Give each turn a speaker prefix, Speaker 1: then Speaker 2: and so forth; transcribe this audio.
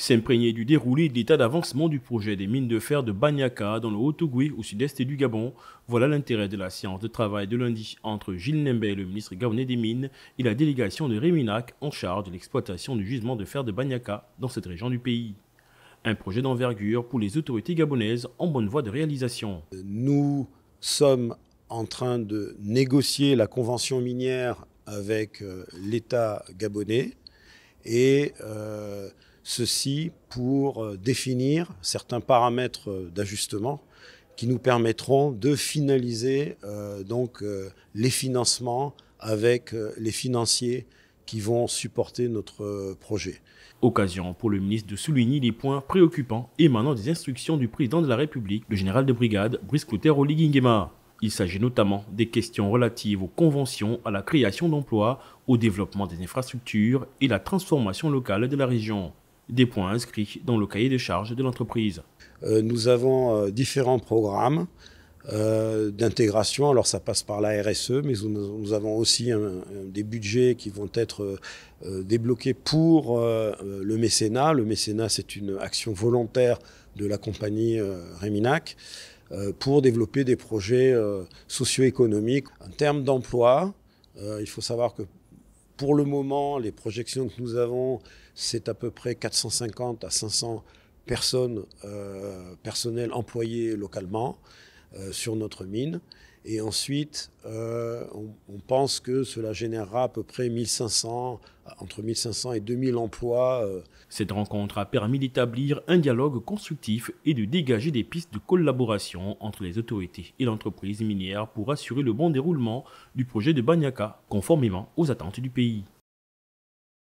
Speaker 1: S'imprégner du déroulé de l'état d'avancement du projet des mines de fer de Banyaka dans le Haut-Ogooué au sud-est du Gabon, voilà l'intérêt de la séance de travail de lundi entre Gilles Nembe, le ministre gabonais des Mines, et la délégation de Réminac en charge de l'exploitation du gisement de fer de Banyaka dans cette région du pays. Un projet d'envergure pour les autorités gabonaises en bonne voie de réalisation.
Speaker 2: Nous sommes en train de négocier la convention minière avec euh, l'État gabonais et euh, Ceci pour euh, définir certains paramètres euh, d'ajustement qui nous permettront de finaliser euh, donc les financements avec les financiers qui vont supporter notre projet.
Speaker 1: Occasion pour le ministre de souligner les points préoccupants émanant des instructions du président de la République, le général de brigade Brice Clotaire Oligingema. Il s'agit notamment des questions relatives aux conventions, à la création d'emplois, au développement des infrastructures et la transformation locale de la région des
Speaker 2: points inscrits dans le cahier des charges de l'entreprise. Euh, nous avons euh, différents programmes euh, d'intégration. Alors ça passe par la RSE, mais nous, avons aussi des budgets qui vont être débloqués pour le mécénat. Le mécénat, c'est une action volontaire de la compagnie Réminac pour développer des projets socio-économiques. En termes d'emploi, il faut savoir que pour le moment, les projections que nous avons, c'est à peu près 450 à 500 personnes, euh, personnelles employées localement. Euh, sur notre mine. Et ensuite, euh, on, pense que cela générera à peu près 1500, entre 1500 et 2000 emplois. Euh. Cette
Speaker 1: rencontre a permis d'établir un dialogue constructif et de dégager des pistes de collaboration entre les autorités et l'entreprise minière pour assurer le bon déroulement du projet de Banyaka, conformément aux attentes du pays.